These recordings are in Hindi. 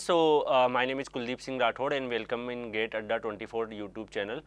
Friends so my name is Kuldeep Singh Rathore and welcome in GATE Adda 24 four YouTube channel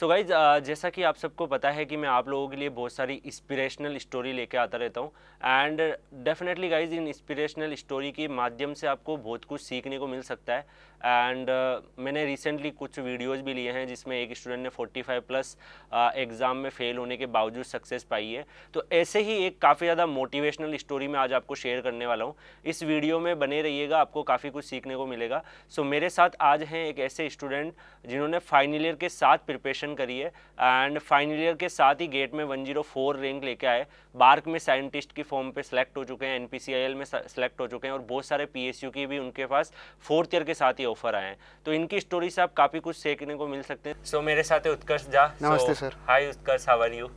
so guys जैसा कि आप सबको पता है कि मैं आप लोगों के लिए बहुत सारी इंस्पिरेशनल स्टोरी लेके आता रहता हूँ and definitely guys in inspirational story के माध्यम से आपको बहुत कुछ सीखने को मिल सकता है एंड uh, मैंने रिसेंटली कुछ वीडियोज़ भी लिए हैं जिसमें एक स्टूडेंट ने 45 प्लस एग्ज़ाम में फ़ेल होने के बावजूद सक्सेस पाई है तो ऐसे ही एक काफ़ी ज़्यादा मोटिवेशनल स्टोरी मैं आज आपको शेयर करने वाला हूँ इस वीडियो में बने रहिएगा आपको काफ़ी कुछ सीखने को मिलेगा सो so, मेरे साथ आज हैं एक ऐसे स्टूडेंट जिन्होंने फाइनल ईयर के साथ प्रिपरेशन करी है एंड फाइनल ईयर के साथ ही गेट में 104 रैंक लेके आए बार्क में साइंटिस्ट की फॉर्म पर सेलेक्ट हो चुके हैं एन में सेलेक्ट हो चुके हैं और बहुत सारे पी की भी उनके पास फोर्थ ईयर के साथ ही ऑफर आए हैं तो इनकी स्टोरी से आप काफ़ी कुछ सीखने को मिल सकते हैं सो so, मेरे साथ उत्कर्ष झा नमस्ते sir hi Utkarsh how are you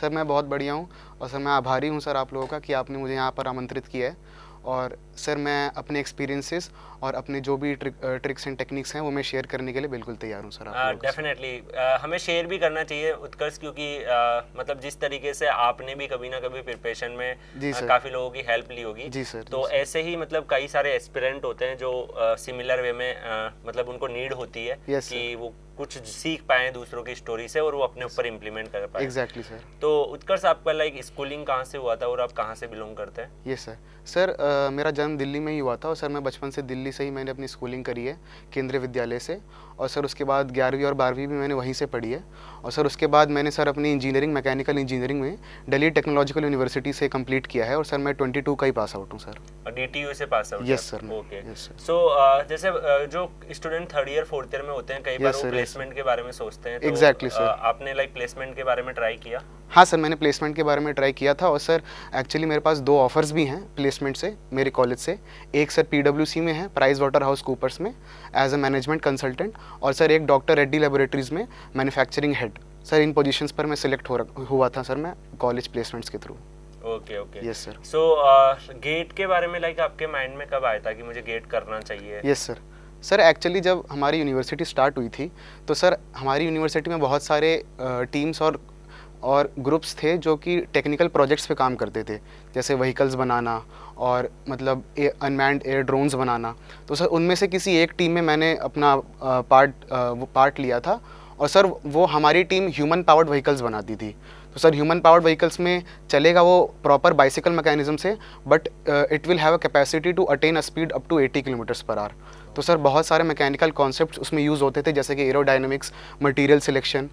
sir मैं बहुत बढ़िया हूँ और सर मैं आभारी हूँ सर आप लोगों का कि आपने मुझे यहाँ पर आमंत्रित किया है और सर मैं अपने एक्सपीरियंसेस और अपने जो भी ट्रिक, ट्रिक्स एंड टेक्निक्स हैं वो मैं शेयर करने के लिए बिल्कुल तैयार हूँ सर डेफिनेटली uh, uh, हमें शेयर भी करना चाहिए उत्कर्ष क्योंकि uh, मतलब जिस तरीके से आपने भी कभी ना कभी प्रिपरेशन में जी uh, काफ़ी लोगों की हेल्प ली होगी जी सर तो जी ऐसे ही मतलब कई सारे एक्सपेरेंट होते हैं जो सिमिलर uh, वे में uh, मतलब उनको नीड होती है yes, कि वो कुछ सीख पाए दूसरों की स्टोरी से और वो अपने ऊपर इम्प्लीमेंट कर पाए एग्जैक्टली exactly, सर तो उत्कर्ष आपका लाइक स्कूलिंग कहाँ से हुआ था और आप कहाँ से बिलोंग करते हैं ये सर सर मेरा जन्म दिल्ली में ही हुआ था और सर मैं बचपन से दिल्ली से ही मैंने अपनी स्कूलिंग करी है केंद्रीय विद्यालय से और सर उसके बाद ग्यारहवीं और बारहवीं भी मैंने वहीं से पढ़ी है और सर उसके बाद मैंने सर अपनी इंजीनियरिंग मैकेनिकल इंजीनियरिंग में दिल्ली टेक्नोलॉजिकल यूनिवर्सिटी से कंप्लीट किया है और सर मैं टू का ही पास आउट हूँ सर डी टी यू से pass out yes sir okay so जैसे जो student third year fourth year में होते हैं कई बार प्लेसमेंट के बारे में सोचते हैं एग्जैक्टली तो, सर आपने लाइक प्लेसमेंट के बारे में ट्राई किया हाँ सर मैंने प्लेसमेंट के बारे में ट्राई किया था और सर एक्चुअली मेरे पास दो ऑफर्स भी हैं प्लेसमेंट से मेरे कॉलेज से एक सर पी में है प्राइज वाटर हाउस कूपर्स में एज अ मैनेजमेंट कंसल्टेंट और सर एक डॉक्टर रेड्डी लेबोरेटरीज में मैन्युफैक्चरिंग हेड सर इन पोजीशंस पर मैं सिलेक्ट हो हुआ था सर मैं कॉलेज प्लेसमेंट्स के through okay okay yes sir so GATE के बारे में लाइक like, आपके माइंड में कब आया था कि मुझे गेट करना चाहिए yes yes, sir sir actually जब हमारी यूनिवर्सिटी स्टार्ट हुई थी तो सर हमारी यूनिवर्सिटी में बहुत सारे टीम्स और और ग्रुप्स थे जो कि टेक्निकल प्रोजेक्ट्स पे काम करते थे जैसे व्हीकल्स बनाना और मतलब अनमैंड एयर ड्रोन्स बनाना तो सर उनमें से किसी एक टीम में मैंने अपना पार्ट वो पार्ट लिया था और सर वो हमारी टीम ह्यूमन पावर्ड व्हीकल्स बनाती थी तो सर ह्यूमन पावर्ड व्हीकल्स में चलेगा वो प्रॉपर बाइसिकल मैकेनिज्म से but it will have a capacity to attain a speed up to 80 kilometres पर आर तो सर बहुत सारे मैकेनिकल कॉन्सेप्ट उसमें यूज़ होते थे जैसे कि aerodynamics material selection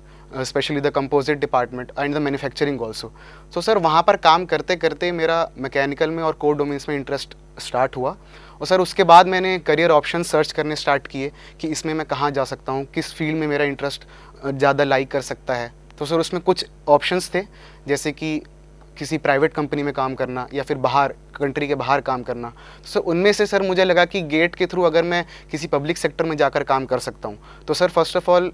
specially the composite department and the manufacturing also so sir वहाँ पर काम करते करते मेरा मैकेनिकल में और कोर डोमेन्स में इंटरेस्ट स्टार्ट हुआ और सर उसके बाद मैंने करियर ऑप्शन सर्च करने स्टार्ट किए कि इसमें मैं कहाँ जा सकता हूँ किस फील्ड में मेरा इंटरेस्ट ज़्यादा लाइक कर सकता है तो सर उसमें कुछ ऑप्शंस थे जैसे कि किसी प्राइवेट कंपनी में काम करना या फिर बाहर कंट्री के बाहर काम करना तो सर उनमें से सर मुझे लगा कि गेट के थ्रू अगर मैं किसी पब्लिक सेक्टर में जाकर काम कर सकता हूँ तो सर फर्स्ट ऑफ़ ऑल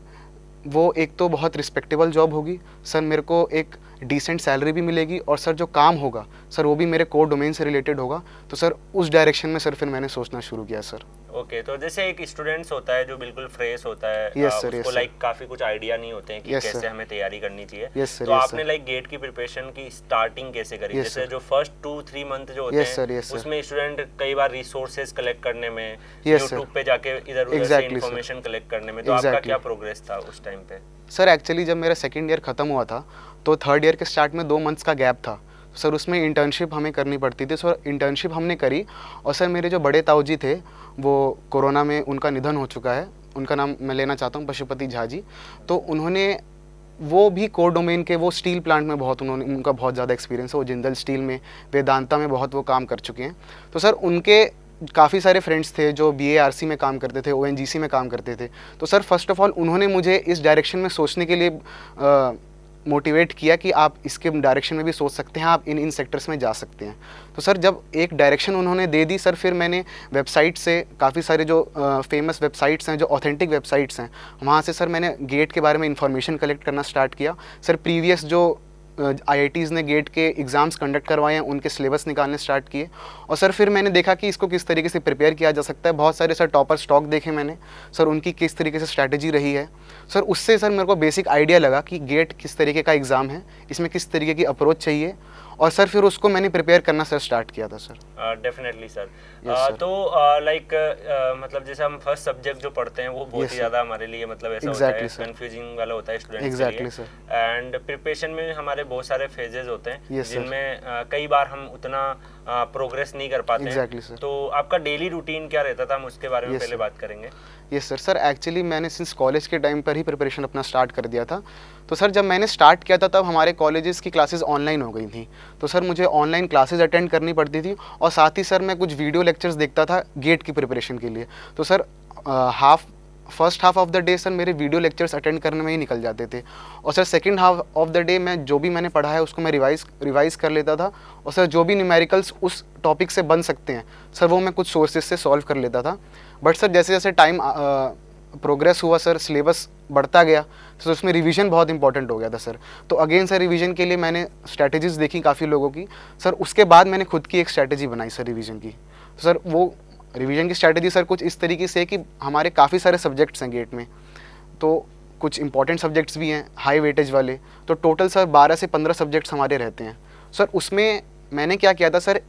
वो एक तो बहुत रिस्पेक्टेबल जॉब होगी सर मेरे को एक डिसेंट सैलरी भी मिलेगी और सर जो काम होगा सर वो भी मेरे कोर डोमेन से रिलेटेड होगा तो सर उस डायरेक्शन में सर फिर मैंने सोचना शुरू किया सर ओके okay, तो जैसे एक स्टूडेंट्स होता है जो बिल्कुल फ्रेश होता है yes, sir, उसको लाइक yes, like, काफी कुछ आइडिया नहीं होते हैं कि yes, कैसे हमें तैयारी करनी चाहिए yes, sir, तो yes, आपने लाइक like, गेट की प्रिपरेशन की स्टार्टिंग कैसे करी yes, जैसे जो फर्स्ट टू थ्री मंथ जो होते yes, हैं yes, उसमें स्टूडेंट कई बार रिसोर्सेज कलेक्ट करने में यूट्यूब पे जाके इधर उधर इन्फॉर्मेशन कलेक्ट करने में तो आपका क्या प्रोग्रेस था उस टाइम पे सर एक्चुअली जब मेरा सेकेंड ईयर खत्म हुआ था तो थर्ड ईयर के स्टार्ट में दो मंथ्स का गैप था सर उसमें इंटर्नशिप हमें करनी पड़ती थी सर इंटर्नशिप हमने करी और सर मेरे जो बड़े ताऊजी थे वो कोरोना में उनका निधन हो चुका है उनका नाम मैं लेना चाहता हूँ पशुपति झा जी तो उन्होंने वो भी कोर डोमेन के वो स्टील प्लांट में बहुत उन्होंने उनका बहुत ज़्यादा एक्सपीरियंस है वो जिंदल स्टील में वेदांता में बहुत वो काम कर चुके हैं तो सर उनके काफ़ी सारे फ्रेंड्स थे जो सी में काम करते थे सी में काम करते थे तो सर फर्स्ट ऑफ़ ऑल उन्होंने मुझे इस डायरेक्शन में सोचने के लिए आ, मोटिवेट किया कि आप इसके डायरेक्शन में भी सोच सकते हैं आप इन इन सेक्टर्स में जा सकते हैं तो सर जब एक डायरेक्शन उन्होंने दे दी सर फिर मैंने वेबसाइट से काफ़ी सारे जो फेमस वेबसाइट्स हैं जो ऑथेंटिक वेबसाइट्स हैं वहाँ से सर मैंने गेट के बारे में इंफॉर्मेशन कलेक्ट करना स्टार्ट किया सर प्रीवियस जो आई ने गेट के एग्ज़ाम्स कंडक्ट करवाए हैं उनके सिलेबस निकालने स्टार्ट किए और सर फिर मैंने देखा कि इसको किस तरीके से प्रिपेयर किया जा सकता है बहुत सारे सर टॉपर स्टॉक देखे मैंने सर उनकी किस तरीके से स्ट्रैटेजी रही है सर उससे सर मेरे को बेसिक आइडिया लगा कि गेट किस तरीके का एग्ज़ाम है इसमें किस तरीके की अप्रोच चाहिए और सर फिर उसको मैंने प्रिपेयर करना सर स्टार्ट किया था sir definitely uh, sir yes, uh, तो लाइक uh, like, मतलब जैसे हम फर्स्ट सब्जेक्ट जो पढ़ते हैं वो बहुत yes, ही ज़्यादा हमारे लिए मतलब ऐसा exactly, होता है कंफ्यूजिंग वाला होता है स्टूडेंट exactly, के लिए एंड प्रिपरेशन में हमारे बहुत सारे फेजेज होते हैं yes, जिनमें कई बार हम उतना प्रोग्रेस नहीं कर पाते exactly, हैं। तो आपका डेली रूटीन क्या रहता था हम उसके बारे में yes, पहले sir. बात करेंगे ये सर सर एक्चुअली मैंने सिंस कॉलेज के टाइम पर ही प्रिपरेशन अपना स्टार्ट कर दिया था तो सर जब मैंने स्टार्ट किया था तब हमारे कॉलेजेस की क्लासेस ऑनलाइन हो गई थी तो सर मुझे ऑनलाइन क्लासेस अटेंड करनी पड़ती थी और साथ ही सर मैं कुछ वीडियो लेक्चर्स देखता था गेट की प्रिपरेशन के लिए तो sir half first half of the day sir मेरे वीडियो लेक्चर्स अटेंड करने में ही निकल जाते थे और sir second half of the day मैं जो भी मैंने पढ़ा है उसको मैं रिवाइज रिवाइज कर लेता था और सर जो भी न्यूमेरिकल्स उस टॉपिक से बन सकते हैं सर वो मैं कुछ सोर्सेज से सॉल्व कर लेता था बट सर जैसे जैसे टाइम प्रोग्रेस हुआ सर सिलेबस बढ़ता गया तो उसमें रिवीजन बहुत इंपॉर्टेंट हो गया था सर तो अगेन सर रिवीजन के लिए मैंने स्ट्रैटेजीज देखी काफ़ी लोगों की सर उसके बाद मैंने खुद की एक स्ट्रैटेजी बनाई सर रिवीजन की सर वो रिवीजन की स्ट्रैटेजी सर कुछ इस तरीके से है कि हमारे काफ़ी सारे सब्जेक्ट्स हैं गेट में तो कुछ इंपॉर्टेंट सब्जेक्ट्स भी हैं हाई वेटेज वाले तो टोटल सर 12 से 15 सब्जेक्ट्स हमारे रहते हैं सर उसमें मैंने क्या किया था सर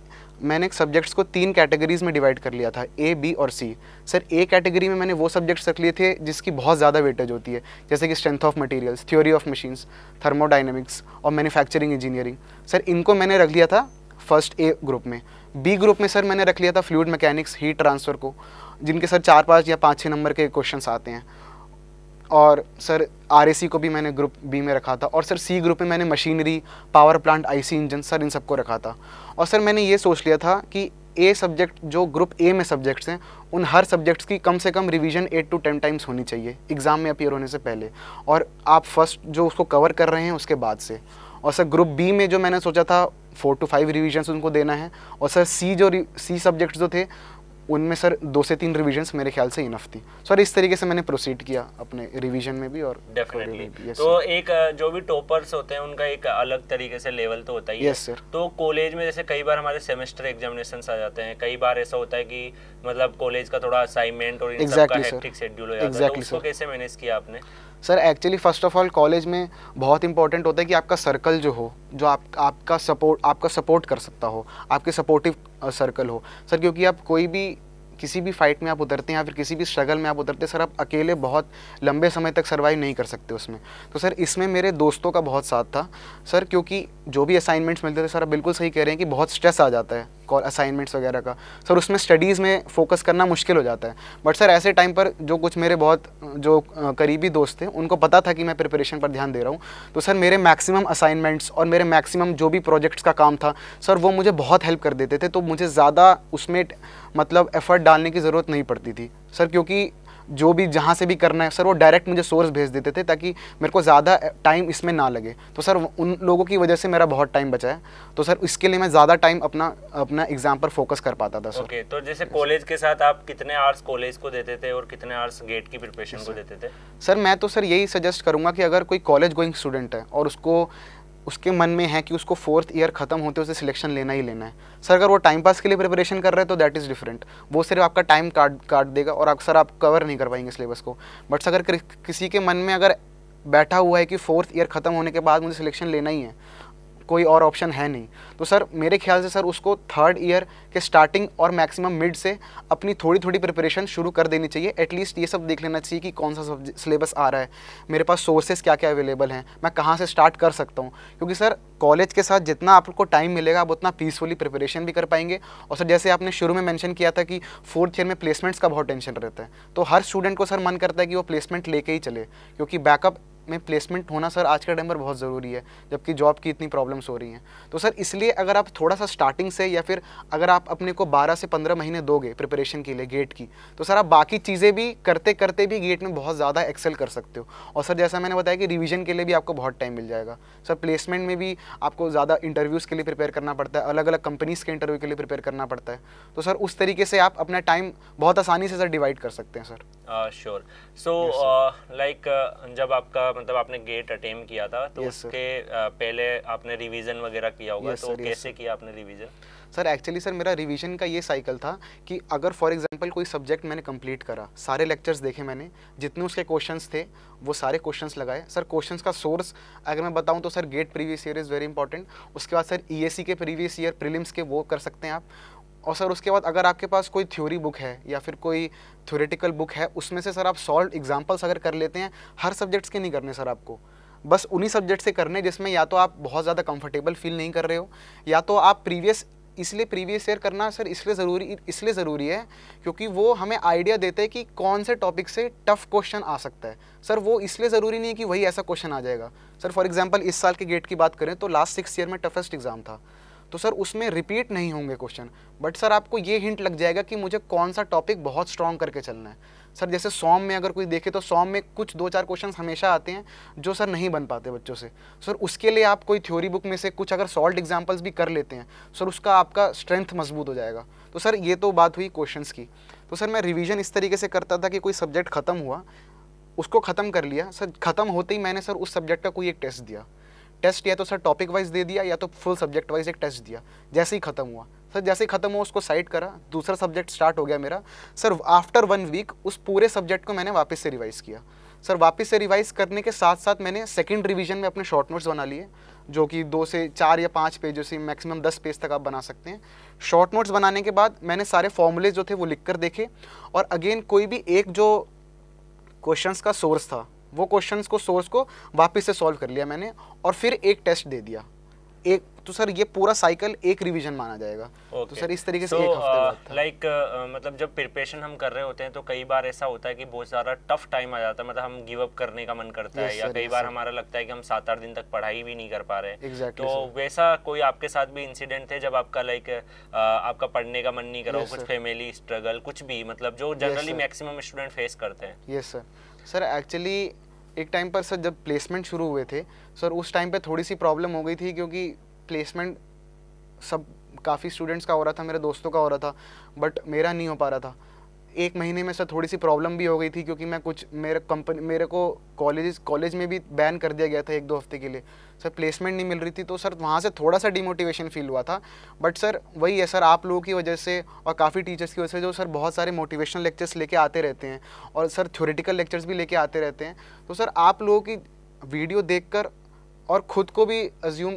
मैंने सब्जेक्ट्स को तीन कैटेगरीज़ में डिवाइड कर लिया था ए बी और सी सर ए कैटेगरी में मैंने वो सब्जेक्ट्स रख लिए थे जिसकी बहुत ज़्यादा वेटेज होती है जैसे कि strength of materials theory of machines thermodynamics और मैन्युफैक्चरिंग इंजीनियरिंग सर इनको मैंने रख लिया था फर्स्ट ए ग्रुप में बी ग्रुप में सर मैंने रख लिया था फ्लूड मैकेनिक्स हीट ट्रांसफ़र को जिनके सर चार पाँच या पाँच छः नंबर के क्वेश्चंस आते हैं और सर आर को भी मैंने ग्रुप बी में रखा था और सर सी ग्रुप में मैंने machinery power plant IC engine sir इन सबको रखा था और सर मैंने ये सोच लिया था कि ए सब्जेक्ट जो ग्रुप ए में सब्जेक्ट्स हैं उन हर सब्जेक्ट्स की कम से कम revision eight to ten times होनी चाहिए एग्ज़ाम में अपीयर होने से पहले और आप फर्स्ट जो उसको कवर कर रहे हैं उसके बाद से और सर ग्रुप बी में जो मैंने सोचा था फोर टू फाइव रिविजन्स उनको देना है और सर सी जो सी सब्जेक्ट जो थे उनमें सर दो से तीन रिविजन्स मेरे ख्याल से इनफ थी सर इस तरीके से मैंने प्रोसीड किया अपने रिविजन में भी और डेफिनेटली yes, तो sir. एक जो भी टॉपर्स होते हैं उनका एक अलग तरीके से लेवल तो होता ही yes, है सर तो कॉलेज में जैसे कई बार हमारे सेमेस्टर एग्जामिनेशन आ जाते हैं कई बार ऐसा होता है कि मतलब कॉलेज का थोड़ा असाइनमेंट और इन exactly, सब का हेक्टिक शेड्यूल हो जाता है तो उसको कैसे मैनेज किया आपने sir actually first of all college में बहुत इंपॉर्टेंट होता है कि आपका सर्कल जो हो जो आप आपका सपोर्ट आपका सपोर्ट कर सकता हो आपके सपोर्टिव सर्कल हो सर क्योंकि आप कोई भी किसी भी फाइट में आप उतरते हैं या फिर किसी भी स्ट्रगल में आप उतरते हैं सर आप अकेले बहुत लंबे समय तक सर्वाइव नहीं कर सकते उसमें तो सर इसमें मेरे दोस्तों का बहुत साथ था सर क्योंकि जो भी असाइनमेंट्स मिलते थे सर आप बिल्कुल सही कह रहे हैं कि बहुत स्ट्रेस आ जाता है कॉल असाइनमेंट्स वगैरह का सर उसमें स्टडीज़ में फोकस करना मुश्किल हो जाता है बट सर ऐसे टाइम पर जो कुछ मेरे बहुत जो करीबी दोस्त थे उनको पता था कि मैं प्रिपरेशन पर ध्यान दे रहा हूँ तो सर मेरे मैक्सिमम असाइनमेंट्स और मेरे मैक्सिमम जो भी प्रोजेक्ट्स का काम था सर वो मुझे बहुत हेल्प कर देते थे तो मुझे ज़्यादा उसमें मतलब एफ़र्ट डालने की ज़रूरत नहीं पड़ती थी सर क्योंकि जो भी जहाँ से भी करना है सर वो डायरेक्ट मुझे सोर्स भेज देते थे ताकि मेरे को ज़्यादा टाइम इसमें ना लगे तो सर उन लोगों की वजह से मेरा बहुत टाइम बचा है तो सर इसके लिए मैं ज़्यादा टाइम अपना अपना एग्जाम पर फोकस कर पाता था सर okay, तो जैसे कॉलेज के साथ आप कितने आवर्स कॉलेज को देते थे और कितने आवर्स गेट की प्रिपरेशन को देते थे सर मैं तो सर यही सजेस्ट करूँगा कि अगर कोई कॉलेज गोइंग स्टूडेंट है और उसको उसके मन में है कि उसको फोर्थ ईयर खत्म होते उसे सिलेक्शन लेना ही लेना है सर अगर वो टाइम पास के लिए प्रिपरेशन कर रहे हैं तो दैट इज़ डिफरेंट वो सिर्फ आपका टाइम काट काट देगा और अक्सर आप कवर नहीं कर पाएंगे सिलेबस को बट अगर किसी के मन में अगर बैठा हुआ है कि फोर्थ ईयर खत्म होने के बाद मुझे सिलेक्शन लेना ही है कोई और ऑप्शन है नहीं तो सर मेरे ख्याल से सर उसको थर्ड ईयर के स्टार्टिंग और मैक्सिमम मिड से अपनी थोड़ी थोड़ी प्रिपरेशन शुरू कर देनी चाहिए एटलीस्ट ये सब देख लेना चाहिए कि कौन सा सिलेबस आ रहा है मेरे पास सोर्सेज क्या क्या अवेलेबल हैं मैं कहाँ से स्टार्ट कर सकता हूँ क्योंकि सर कॉलेज के साथ जितना आपको टाइम मिलेगा आप उतना पीसफुली प्रिपरेशन भी कर पाएंगे और सर जैसे आपने शुरू में मैंशन किया था कि फोर्थ ईयर में प्लेसमेंट्स का बहुत टेंशन रहता है तो हर स्टूडेंट को सर मन करता है कि वो प्लेसमेंट लेके ही चले क्योंकि बैकअप में प्लेसमेंट होना सर आज के टाइम पर बहुत ज़रूरी है जबकि जॉब की इतनी प्रॉब्लम्स हो रही हैं तो सर इसलिए अगर आप थोड़ा सा स्टार्टिंग से या फिर अगर आप अपने को 12 से 15 महीने दोगे प्रिपरेशन के लिए गेट की तो सर आप बाकी चीज़ें भी करते करते भी गेट में बहुत ज़्यादा एक्सेल कर सकते हो और सर जैसा मैंने बताया कि रिविजन के लिए भी आपको बहुत टाइम मिल जाएगा सर प्लेसमेंट में भी आपको ज़्यादा इंटरव्यूज़ के लिए प्रिपेयर करना पड़ता है अलग अलग कंपनीज़ के इंटरव्यू के लिए प्रिपेयर करना पड़ता है तो सर उस तरीके से आप अपना टाइम बहुत आसानी से सर डिवाइड कर सकते हैं सर श्योर सो लाइक जब आपका मतलब आपने गेट अटेम किया था तो yes, उसके पहले आपने रिवीजन वगैरह किया होगा yes, तो sir, कैसे yes. किया आपने रिवीजन सर एक्चुअली सर मेरा रिवीजन का ये साइकिल था कि अगर फॉर एग्जांपल कोई सब्जेक्ट मैंने कंप्लीट करा सारे लेक्चर्स देखे मैंने जितने उसके क्वेश्चंस थे वो सारे क्वेश्चंस लगाए सर क्वेश्चंस का सोर्स अगर मैं बताऊं तो sir GATE previous year is very important उसके बाद सर ईएससी e के प्रीवियस ईयर प्रीलिम्स के वो कर सकते हैं आप और सर उसके बाद अगर आपके पास कोई थ्योरी बुक है या फिर कोई थ्योरेटिकल बुक है उसमें से सर आप सॉल्व एग्जाम्पल्स अगर कर लेते हैं हर सब्जेक्ट्स के नहीं करने सर आपको बस उन्हीं सब्जेक्ट से करने जिसमें या तो आप बहुत ज़्यादा कंफर्टेबल फील नहीं कर रहे हो या तो आप प्रीवियस इसलिए प्रीवियस ईयर करना सर इसलिए ज़रूरी इसलिए ज़रूरी है क्योंकि वो हमें आइडिया देते हैं कि कौन से टॉपिक से टफ क्वेश्चन आ सकता है सर वो इसलिए ज़रूरी नहीं है कि वही ऐसा क्वेश्चन आ जाएगा सर फॉर एग्जाम्पल इस साल के गेट की बात करें तो लास्ट सिक्स ईयर में टफेस्ट एग्ज़ाम था तो सर उसमें रिपीट नहीं होंगे क्वेश्चन बट सर आपको ये हिंट लग जाएगा कि मुझे कौन सा टॉपिक बहुत स्ट्रॉन्ग करके चलना है सर जैसे सॉम में अगर कोई देखे तो सॉम में कुछ दो चार क्वेश्चन हमेशा आते हैं जो सर नहीं बन पाते बच्चों से सर उसके लिए आप कोई थ्योरी बुक में से कुछ अगर सॉल्ट एग्जाम्पल्स भी कर लेते हैं सर उसका आपका स्ट्रेंथ मजबूत हो जाएगा तो सर ये तो बात हुई क्वेश्चंस की तो सर मैं रिवीजन इस तरीके से करता था कि कोई सब्जेक्ट ख़त्म हुआ उसको ख़त्म कर लिया सर ख़त्म होते ही मैंने सर उस सब्जेक्ट का कोई एक टेस्ट दिया टेस्ट या तो सर टॉपिक वाइज दे दिया या तो फुल सब्जेक्ट वाइज एक टेस्ट दिया जैसे ही ख़त्म हुआ सर जैसे ही ख़त्म हुआ उसको साइड करा दूसरा सब्जेक्ट स्टार्ट हो गया मेरा सर आफ्टर वन वीक उस पूरे सब्जेक्ट को मैंने वापस से रिवाइज़ किया सर वापस से रिवाइज़ करने के साथ साथ मैंने सेकंड रिवीजन में अपने शॉर्ट नोट्स बना लिए जो कि दो से चार या पाँच पेजों से मैक्सिमम दस पेज तक आप बना सकते हैं शॉर्ट नोट्स बनाने के बाद मैंने सारे फॉर्मूले जो थे वो लिख कर देखे और अगेन कोई भी एक जो क्वेश्चंस का सोर्स था वो क्वेश्चंस को सोर्स को वापस से सॉल्व कर लिया मैंने और फिर एक टेस्ट दे दिया एक तो सर ये पूरा साइकिल एक रिवीजन माना जाएगा तो okay. तो सर इस तरीके से so, एक हफ्ते लाइक uh, like, uh, मतलब जब प्रिपरेशन हम कर रहे होते हैं तो कई बार ऐसा होता है कि बहुत ज़्यादा टफ टाइम आ जाता है मतलब हम गिव अप करने का मन करता yes, है या sir, कई yes, बार sir. हमारा लगता है कि हम सात आठ दिन तक पढ़ाई भी नहीं कर पा रहे exactly, तो sir. वैसा कोई आपके साथ भी इंसिडेंट है जब आपका लाइक like, uh, आपका पढ़ने का मन नहीं कर कुछ फैमिली स्ट्रगल कुछ भी मतलब जो जनरली मैक्सिमम स्टूडेंट फेस करते हैं यस सर सर एक्चुअली एक टाइम पर सर जब प्लेसमेंट शुरू हुए थे सर उस टाइम पे थोड़ी सी प्रॉब्लम हो गई थी क्योंकि प्लेसमेंट सब काफ़ी स्टूडेंट्स का हो रहा था मेरे दोस्तों का हो रहा था बट मेरा नहीं हो पा रहा था एक महीने में सर थोड़ी सी प्रॉब्लम भी हो गई थी क्योंकि मैं कुछ मेरे कंपनी मेरे को कॉलेज कॉलेज में भी बैन कर दिया गया था एक दो हफ्ते के लिए सर प्लेसमेंट नहीं मिल रही थी तो सर वहाँ से थोड़ा सा डिमोटिवेशन फील हुआ था बट सर वही है सर आप लोगों की वजह से और काफ़ी टीचर्स की वजह से जो सर बहुत सारे मोटिवेशनल लेक्चर्स लेके आते रहते हैं और सर थ्योरेटिकल लेक्चर्स भी लेके आते रहते हैं तो सर आप लोगों की वीडियो देखकर और ख़ुद को भी अज्यूम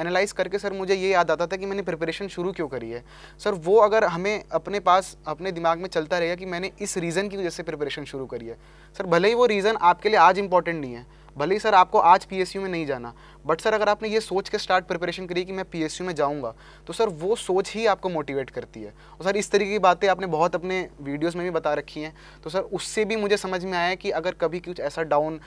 एनालाइज करके सर मुझे ये याद आता था कि मैंने प्रिपरेशन शुरू क्यों करी है सर वो अगर हमें अपने पास अपने दिमाग में चलता रहेगा कि मैंने इस रीज़न की वजह से प्रिपरेशन शुरू करी है सर भले ही वो रीज़न आपके लिए आज इंपॉर्टेंट नहीं है भले ही सर आपको आज पी में नहीं जाना बट सर अगर आपने ये सोच के स्टार्ट प्रिपरेशन करी कि मैं पी में जाऊँगा तो सर वो सोच ही आपको मोटिवेट करती है और सर इस तरीके की बातें आपने बहुत अपने वीडियोस में भी बता रखी हैं तो सर उससे भी मुझे समझ में आया कि अगर कभी कुछ ऐसा डाउन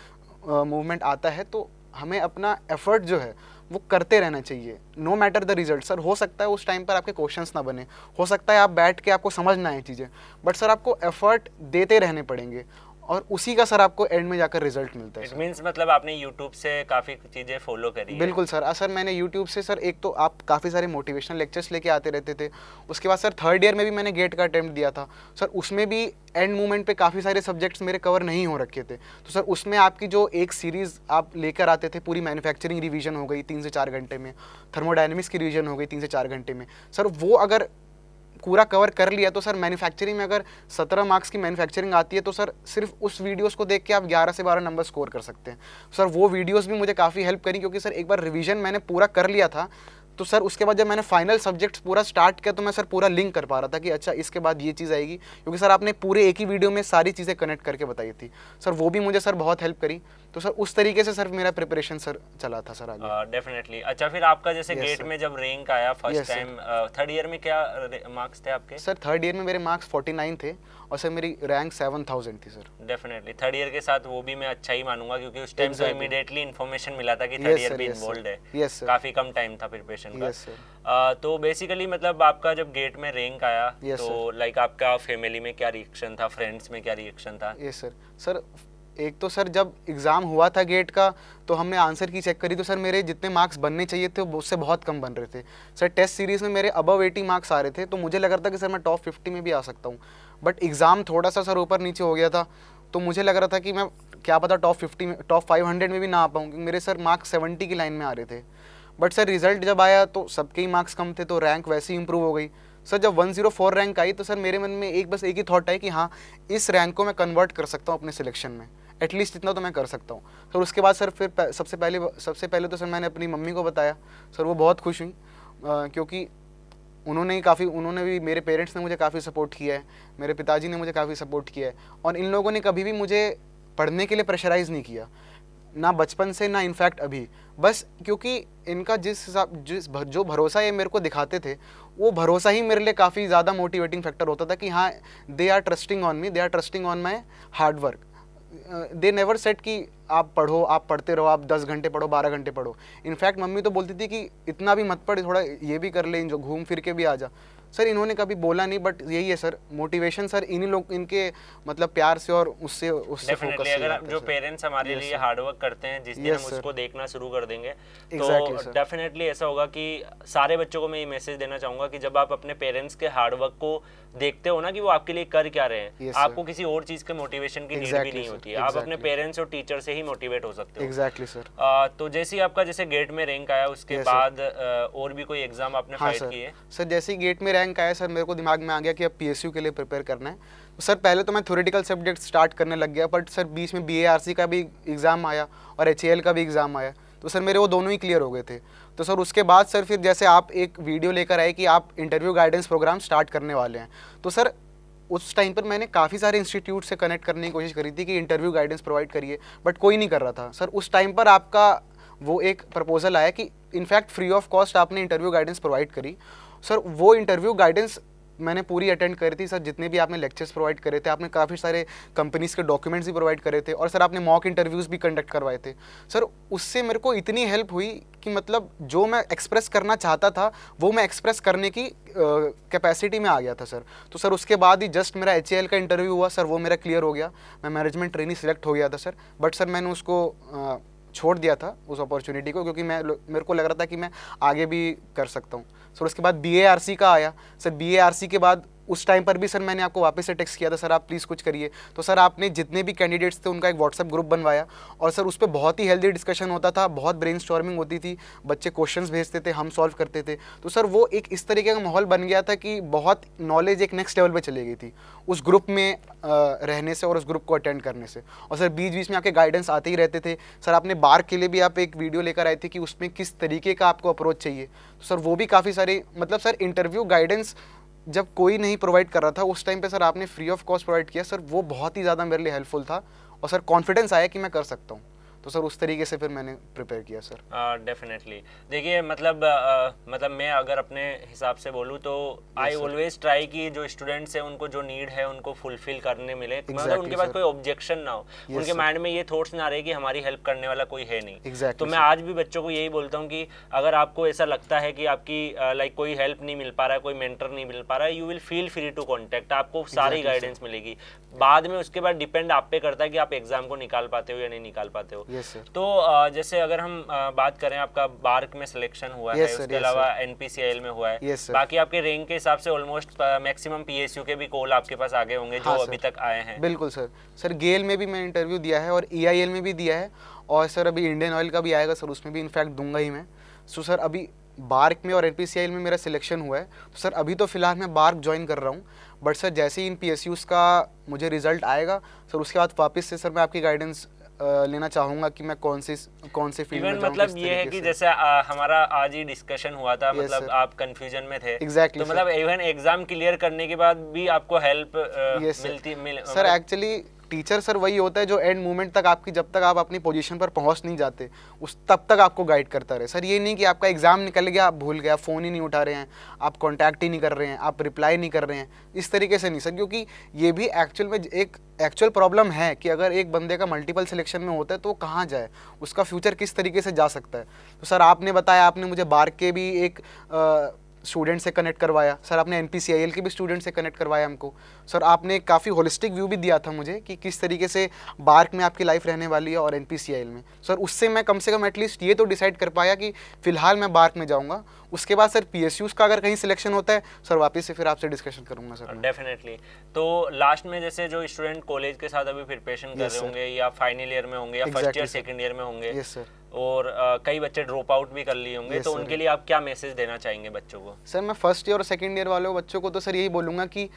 मूवमेंट आता है तो हमें अपना एफर्ट जो है वो करते रहना चाहिए no matter the result sir हो सकता है उस टाइम पर आपके क्वेश्चंस ना बने हो सकता है आप बैठ के आपको समझ ना आए चीज़ें बट सर आपको एफर्ट देते रहने पड़ेंगे और उसी का सर आपको एंड में जाकर रिजल्ट मिलता है मीन्स मतलब आपने यूट्यूब से काफ़ी चीज़ें फॉलो करी बिल्कुल सर सर मैंने यूट्यूब से सर एक तो आप काफ़ी सारे मोटिवेशनल लेक्चर्स लेके आते रहते थे उसके बाद सर थर्ड ईयर में भी मैंने गेट का अटैम्प्ट दिया था सर उसमें भी एंड मोमेंट पे काफ़ी सारे सब्जेक्ट्स मेरे कवर नहीं हो रखे थे तो सर उसमें आपकी जो एक सीरीज़ आप लेकर आते थे पूरी मैन्युफैक्चरिंग रिवीजन हो गई तीन से चार घंटे में थर्मोडाइनमिक्स की रिवीजन हो गई तीन से चार घंटे में सर वो अगर पूरा कवर कर लिया तो सर मैन्युफैक्चरिंग में अगर 17 मार्क्स की मैन्युफैक्चरिंग आती है तो सर सिर्फ उस वीडियोस को देख के आप 11 से 12 नंबर स्कोर कर सकते हैं सर वो वीडियोस भी मुझे काफ़ी हेल्प करी क्योंकि सर एक बार रिविजन मैंने पूरा कर लिया था तो सर उसके बाद जब मैंने फाइनल सब्जेक्ट्स पूरा स्टार्ट किया तो मैं सर पूरा लिंक कर पा रहा था कि अच्छा इसके बाद ये चीज़ आएगी क्योंकि सर आपने पूरे एक ही वीडियो में सारी चीज़ें कनेक्ट करके बताई थी सर वो भी मुझे सर बहुत हेल्प करी तो सर उस तरीके से सर मेरा प्रिपरेशन सर चला था सर आगे डेफिनेटली uh, अच्छा फिर आपका जैसे yes, गेट sir. में जब रैंक आया फर्स्ट टाइम थर्ड ईयर में क्या मार्क्स थे आपके सर थर्ड ईयर में मेरे मार्क्स 49 थे और सर मेरी रैंक 7000 थी सर डेफिनेटली थर्ड ईयर के साथ वो भी मैं अच्छा ही मानूंगा क्योंकि उस टाइम तो exactly. तो इमीडिएटली इन्फॉर्मेशन मिला था कि थर्ड ईयर भी इन्वॉल्वड है यस सर काफी कम टाइम था प्रिपरेशन का यस सर तो बेसिकली मतलब आपका जब गेट में रैंक आया तो लाइक आपका फैमिली में क्या रिएक्शन था फ्रेंड्स में क्या रिएक्शन था यस सर सर एक तो सर जब एग्ज़ाम हुआ था गेट का तो हमने आंसर की चेक करी तो सर मेरे जितने मार्क्स बनने चाहिए थे उससे बहुत कम बन रहे थे सर टेस्ट सीरीज़ में मेरे अबव एटी मार्क्स आ रहे थे तो मुझे लग रहा था कि सर मैं टॉप फिफ्टी में भी आ सकता हूँ बट एग्ज़ाम थोड़ा सा सर ऊपर नीचे हो गया था तो मुझे लग रहा था कि मैं क्या पता टॉप फिफ्टी में टॉप फाइव हंड्रेड में भी ना आ पाऊँ क्योंकि मेरे सर मार्क्स सेवेंटी की लाइन में आ रहे थे बट सर रिज़ल्ट जब आया तो सबके ही मार्क्स कम थे तो रैंक वैसे ही इंप्रूव हो गई सर जब 104 रैंक आई तो सर मेरे मन में एक बस एक ही थॉट आई कि हाँ इस रैंक को मैं कन्वर्ट कर सकता हूँ अपने सिलेक्शन में एटलीस्ट इतना तो मैं कर सकता हूँ सर उसके बाद सर फिर सबसे पहले सबसे पहले तो सर मैंने अपनी मम्मी को बताया सर वो बहुत खुश हुई क्योंकि उन्होंने ही काफ़ी उन्होंने भी मेरे पेरेंट्स ने मुझे काफ़ी सपोर्ट किया है मेरे पिताजी ने मुझे काफ़ी सपोर्ट किया है और इन लोगों ने कभी भी मुझे पढ़ने के लिए प्रेशराइज़ नहीं किया ना बचपन से ना इनफैक्ट अभी बस क्योंकि इनका जिस हिसाब जिस भर, जो भरोसा ये मेरे को दिखाते थे वो भरोसा ही मेरे लिए काफ़ी ज़्यादा मोटिवेटिंग फैक्टर होता था कि हाँ they are trusting on me they are trusting on my hard work they never said कि आप पढ़ो आप पढ़ते रहो आप दस घंटे पढ़ो बारह घंटे पढ़ो इनफैक्ट मम्मी तो बोलती थी कि इतना भी मत पढ़ थोड़ा ये भी कर ले जो घूम फिर के भी आ जा सर इन्होंने कभी बोला नहीं बट यही है सर मोटिवेशन सर इन्हीं लोग इनके मतलब प्यार से और उससे उससे फोकस अगर आप जो पेरेंट्स हमारे yes, लिए हार्डवर्क करते हैं जिस दिन yes, हम उसको देखना शुरू कर देंगे तो exactly, तो डेफिनेटली ऐसा होगा कि सारे बच्चों को मैं ये मैसेज देना चाहूंगा कि जब आप अपने पेरेंट्स के हार्डवर्क को देखते हो ना कि वो आपके लिए कर क्या रहे हैं yes, आपको किसी और चीज के मोटिवेशन की नीड भी नहीं होती है आप अपने पेरेंट्स और टीचर से ही मोटिवेट हो सकते हो एग्जैक्टली सर तो जैसे ही आपका जैसे गेट में रैंक आया उसके yes, बाद uh, और भी कोई एग्जाम आपने हाँ, फाइट किए सर जैसे ही गेट में रैंक आया सर मेरे को दिमाग में आ गया कि अब पीएसयू के लिए प्रिपेयर करना है सर तो पहले तो मैं थ्योरेटिकल सब्जेक्ट स्टार्ट करने लग गया बट सर बीच में बीएआरसी का भी एग्ज़ाम आया और एच का भी एग्ज़ाम आया तो सर मेरे वो दोनों ही क्लियर हो गए थे तो सर उसके बाद सर फिर जैसे आप एक वीडियो लेकर आए कि आप इंटरव्यू गाइडेंस प्रोग्राम स्टार्ट करने वाले हैं तो सर उस टाइम पर मैंने काफ़ी सारे इंस्टीट्यूट से कनेक्ट करने की कोशिश करी थी कि इंटरव्यू गाइडेंस प्रोवाइड करिए बट कोई नहीं कर रहा था सर उस टाइम पर आपका वो एक प्रपोजल आया कि इनफैक्ट फ्री ऑफ कॉस्ट आपने इंटरव्यू गाइडेंस प्रोवाइड करी सर वो इंटरव्यू गाइडेंस मैंने पूरी अटेंड करी थी सर जितने भी आपने लेक्चर्स प्रोवाइड करे थे आपने काफ़ी सारे कंपनीज़ के डॉक्यूमेंट्स भी प्रोवाइड करे थे और सर आपने मॉक इंटरव्यूज़ भी कंडक्ट करवाए थे सर उससे मेरे को इतनी हेल्प हुई कि मतलब जो मैं एक्सप्रेस करना चाहता था वो मैं एक्सप्रेस करने की कैपेसिटी में आ गया था सर तो सर उसके बाद ही जस्ट मेरा एच का इंटरव्यू हुआ सर वो मेरा क्लियर हो गया मैं मैनेजमेंट ट्रेनिंग सेलेक्ट हो गया था सर बट सर मैंने उसको छोड़ दिया था उस अपॉर्चुनिटी को क्योंकि मैं मेरे को लग रहा था कि मैं आगे भी कर सकता हूँ सर उसके बाद बी का आया सर बी के बाद उस टाइम पर भी सर मैंने आपको वापस से टेक्स्ट किया था सर आप प्लीज़ कुछ करिए तो सर आपने जितने भी कैंडिडेट्स थे उनका एक व्हाट्सअप ग्रुप बनवाया और सर उस पर बहुत ही हेल्दी डिस्कशन होता था बहुत ब्रेन होती थी बच्चे क्वेश्चन भेजते थे हम सॉल्व करते थे तो सर वो एक इस तरीके का माहौल बन गया था कि बहुत नॉलेज एक नेक्स्ट लेवल पर चली गई थी उस ग्रुप में रहने से और उस ग्रुप को अटेंड करने से और सर बीच बीच में आपके गाइडेंस आते ही रहते थे सर आपने बार के लिए भी आप एक वीडियो लेकर आए थे कि उसमें किस तरीके का आपको अप्रोच चाहिए तो सर वो भी काफ़ी सारे मतलब सर इंटरव्यू गाइडेंस जब कोई नहीं प्रोवाइड कर रहा था उस टाइम पे सर आपने फ्री ऑफ कॉस्ट प्रोवाइड किया सर वो बहुत ही ज़्यादा मेरे लिए हेल्पफुल था और सर कॉन्फिडेंस आया कि मैं कर सकता हूँ तो सर उस तरीके से फिर मैंने प्रिपेयर किया सर डेफिनेटली देखिए मतलब uh, मतलब मैं अगर अपने हिसाब से बोलूँ तो आई ऑलवेज ट्राई कि जो स्टूडेंट्स हैं उनको जो नीड है उनको फुलफिल करने मिले तो exactly, मतलब उनके पास कोई ऑब्जेक्शन ना हो yes, उनके माइंड में ये थॉट्स ना रहे कि हमारी हेल्प करने वाला कोई है नहीं exactly, तो मैं आज भी बच्चों को यही बोलता हूँ कि अगर आपको ऐसा लगता है कि आपकी लाइक कोई हेल्प नहीं मिल पा रहा है कोई मेंटर नहीं मिल पा रहा है you will feel free to contact आपको सारी गाइडेंस मिलेगी बाद में उसके बाद डिपेंड आप पे करता है कि आप एग्जाम को निकाल पाते हो या नहीं निकाल पाते हो yes, तो जैसे अगर हम बात करें आपका बार्क में सिलेक्शन हुआ yes, है sir, उसके अलावा एनपीसीएल में हुआ है yes, बाकी आपके रैंक के हिसाब से ऑलमोस्ट मैक्सिमम पीएसयू के भी कॉल आपके पास आगे होंगे जो हाँ, अभी तक आए हैं बिल्कुल सर सर गेल में भी मैंने इंटरव्यू दिया है और ई e में भी दिया है और सर अभी इंडियन ऑयल का भी आएगा सर उसमें भी इनफैक्ट दूंगा ही मैं सो सर अभी बार्क में और एन में मेरा सिलेक्शन हुआ है तो सर अभी तो फिलहाल मैं बार्क ज्वाइन कर रहा हूँ बट सर जैसे ही इन पी का मुझे रिजल्ट आएगा सर उसके बाद वापस से सर मैं आपकी गाइडेंस लेना चाहूंगा कि मैं कौन सी कौन सी फील्ड में मतलब ये है कि जैसे आ, हमारा आज ही डिस्कशन हुआ था yes, मतलब sir. आप कंफ्यूजन में थे exactly, तो मतलब इवन एग्जाम क्लियर करने के बाद भी आपको हेल्प yes, मिलती मिल सर एक्चुअली मतलब टीचर सर वही होता है जो एंड मोमेंट तक आपकी जब तक आप अपनी पोजीशन पर पहुंच नहीं जाते उस तब तक आपको गाइड करता रहे सर ये नहीं कि आपका एग्ज़ाम निकल गया आप भूल गए आप फ़ोन ही नहीं उठा रहे हैं आप कॉन्टैक्ट ही नहीं कर रहे हैं आप रिप्लाई नहीं कर रहे हैं इस तरीके से नहीं सर क्योंकि ये भी एक्चुअल में एक एक्चुअल प्रॉब्लम है कि अगर एक बंदे का मल्टीपल सिलेक्शन में होता है तो वो कहाँ जाए उसका फ्यूचर किस तरीके से जा सकता है तो सर आपने बताया आपने मुझे बार के भी एक स्टूडेंट से कनेक्ट करवाया सर आपने एन के भी स्टूडेंट से कनेक्ट करवाया हमको सर आपने काफ़ी होलिस्टिक व्यू भी दिया था मुझे कि किस तरीके से बार्क में आपकी लाइफ रहने वाली है और एन में सर उससे मैं कम से कम एटलीस्ट ये तो डिसाइड कर पाया कि फ़िलहाल मैं बार्क में जाऊँगा उसके बाद सर पी का अगर कहीं सिलेक्शन होता है सर वापस से फिर आपसे डिस्कशन करूंगा सर डेफिनेटली तो लास्ट में जैसे जो स्टूडेंट कॉलेज के साथ अभी प्रिपरेशन कर रहे होंगे या फाइनल ईयर में होंगे या फर्स्ट ईयर सेकंड ईयर में होंगे यस सर और uh, कई बच्चे ड्रॉप आउट भी कर लिए होंगे तो उनके लिए आप क्या मैसेज देना चाहेंगे बच्चों को सर मैं फर्स्ट ईयर और सेकेंड ईयर वाले बच्चों को तो सर यही बोलूंगा कि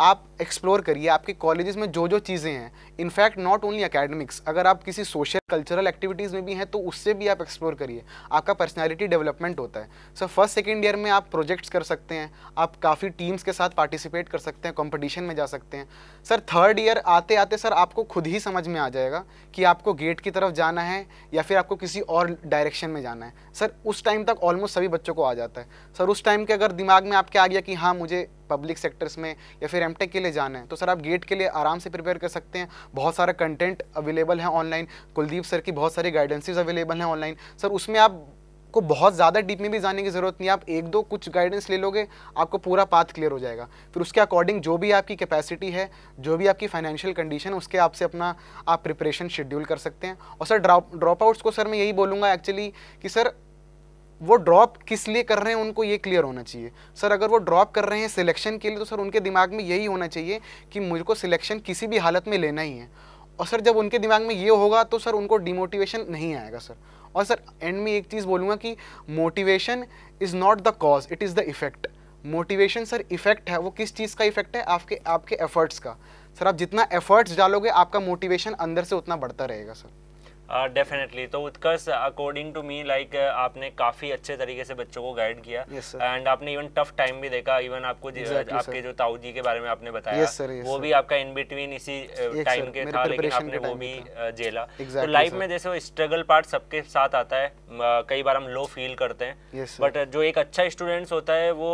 आप एक्सप्लोर करिए आपके कॉलेजेस में जो जो चीज़ें हैं इनफैक्ट नॉट ओनली अकेडमिक्स अगर आप किसी सोशल कल्चरल एक्टिविटीज़ में भी हैं तो उससे भी आप एक्सप्लोर करिए आपका पर्सनैलिटी डेवलपमेंट होता है सर फर्स्ट सेकेंड ईयर में आप प्रोजेक्ट्स कर सकते हैं आप काफ़ी टीम्स के साथ पार्टिसिपेट कर सकते हैं कॉम्पिटिशन में जा सकते हैं सर थर्ड ईयर आते आते सर आपको खुद ही समझ में आ जाएगा कि आपको गेट की तरफ जाना है या फिर आपको किसी और डायरेक्शन में जाना है सर उस टाइम तक ऑलमोस्ट सभी बच्चों को आ जाता है सर उस टाइम के अगर दिमाग में आपके आ गया कि हाँ मुझे पब्लिक सेक्टर्स में या फिर एमटेक के लिए जाना है तो सर आप गेट के लिए आराम से प्रिपेयर कर सकते हैं बहुत सारा कंटेंट अवेलेबल है ऑनलाइन कुलदीप सर की बहुत सारी गाइडेंसेज अवेलेबल हैं ऑनलाइन सर उसमें आप को बहुत ज़्यादा डीप में भी जाने की ज़रूरत नहीं आप एक दो कुछ गाइडेंस ले लोगे आपको पूरा पाथ क्लियर हो जाएगा फिर उसके अकॉर्डिंग जो भी आपकी कैपेसिटी है जो भी आपकी फाइनेंशियल कंडीशन है उसके आपसे अपना आप प्रिपरेशन शेड्यूल कर सकते हैं और सर ड्रॉप ड्रॉप आउट्स को सर मैं यही बोलूँगा एक्चुअली कि सर वो ड्रॉप किस लिए कर रहे हैं उनको ये क्लियर होना चाहिए सर अगर वो ड्रॉप कर रहे हैं सिलेक्शन के लिए तो सर उनके दिमाग में यही होना चाहिए कि मुझको सिलेक्शन किसी भी हालत में लेना ही है और सर जब उनके दिमाग में ये होगा तो सर उनको डिमोटिवेशन नहीं आएगा सर और सर एंड में एक चीज़ बोलूँगा कि motivation is not the cause it is the effect motivation सर इफ़ेक्ट है वो किस चीज़ का इफ़ेक्ट है आपके आपके एफ़र्ट्स का सर आप जितना एफ़र्ट्स डालोगे आपका मोटिवेशन अंदर से उतना बढ़ता रहेगा सर डेफिनेटली uh, तो Utkarsh according to me like आपने काफ़ी अच्छे तरीके से बच्चों को गाइड किया एंड yes, आपने इवन टफ टाइम भी देखा इवन आपको exactly, आपके जो ताऊ जी के बारे में आपने बताया yes, sir, yes, वो भी आपका इन बिटवीन इसी टाइम uh, yes, के था लेकिन आपने वो भी uh, झेला तो exactly, तो लाइफ में जैसे स्ट्रगल पार्ट सबके साथ आता है कई बार हम लो फील करते हैं बट जो एक अच्छा स्टूडेंट्स होता है वो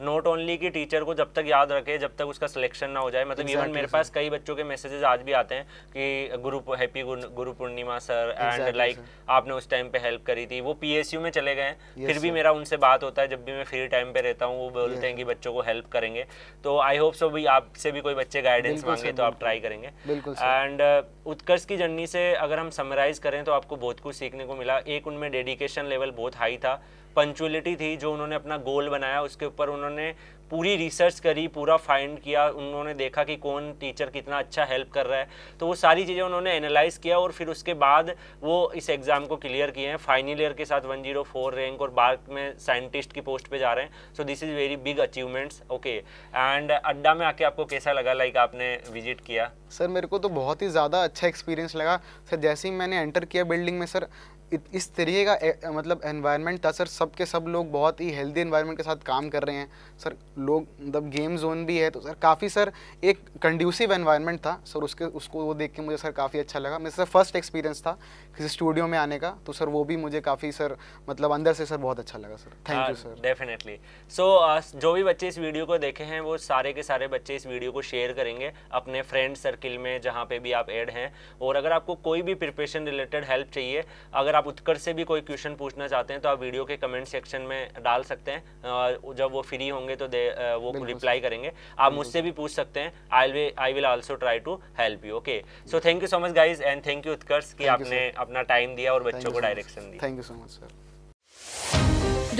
नॉट ओनली कि टीचर को जब तक याद रखे जब तक उसका सिलेक्शन ना हो जाए मतलब इवन मेरे पास कई बच्चों के मैसेजेस आज भी आते हैं कि गुरु हैप्पी गुरु पूर्णिमा सर एंड लाइक आपने उस टाइम पे हेल्प करी थी वो पीएसयू में चले गए yes, फिर भी मेरा उनसे बात होता है जब भी मैं फ्री टाइम पे रहता हूँ वो बोलते yes. हैं कि बच्चों को हेल्प करेंगे तो आई होप सो भी आपसे भी कोई बच्चे गाइडेंस मांगे तो आप ट्राई करेंगे एंड uh, उत्कर्ष की जर्नी से अगर हम समराइज करें तो आपको बहुत कुछ सीखने को मिला एक उनमें डेडिकेशन लेवल बहुत हाई था पंचुअलिटी थी जो उन्होंने अपना गोल बनाया उसके ऊपर उन्होंने पूरी रिसर्च करी पूरा फाइंड किया उन्होंने देखा कि कौन टीचर कितना अच्छा हेल्प कर रहा है तो वो सारी चीज़ें उन्होंने एनालाइज किया और फिर उसके बाद वो इस एग्ज़ाम को क्लियर किए हैं फाइनल ईयर के साथ 104 रैंक और बाद में साइंटिस्ट की पोस्ट पे जा रहे हैं so this is very big achievements okay and Adda में आके आपको कैसा लगा लाइक like आपने विजिट किया सर मेरे को तो बहुत ही ज़्यादा अच्छा एक्सपीरियंस लगा सर जैसे ही मैंने एंटर किया बिल्डिंग में सर इस तरीके का मतलब एनवायरनमेंट था सर सब के सब लोग बहुत ही हेल्दी एनवायरनमेंट के साथ काम कर रहे हैं सर लोग मतलब गेम जोन भी है तो सर काफ़ी सर एक कंड्यूसिव एनवायरनमेंट था सर उसके उसको वो देख के मुझे सर काफ़ी अच्छा लगा मेरा सर फर्स्ट एक्सपीरियंस था किसी स्टूडियो में आने का तो सर वो भी मुझे काफ़ी सर मतलब अंदर से सर बहुत अच्छा लगा sir thank you sir definitely so जो भी बच्चे इस वीडियो को देखे हैं वो सारे के सारे बच्चे इस वीडियो को शेयर करेंगे अपने फ्रेंड सर्किल में जहाँ पे भी आप एड हैं और अगर आपको कोई भी प्रिपरेशन रिलेटेड हेल्प चाहिए अगर आप उत्कर्ष से भी कोई क्वेश्चन पूछना चाहते हैं तो आप वीडियो के कमेंट सेक्शन में डाल सकते हैं uh, जब वो फ्री होंगे तो दे uh, वो रिप्लाई करेंगे आप मुझसे भी पूछ सकते हैं I I will also try to help you okay so thank you so much guys and thank you Utkarsh कि आपने अपना टाइम दिया और बच्चों को डायरेक्शन दिया thank you so much sir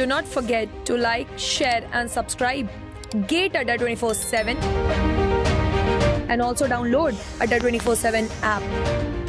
do not forget to like share and subscribe get Adda 24/7 also download download twenty 24/7 app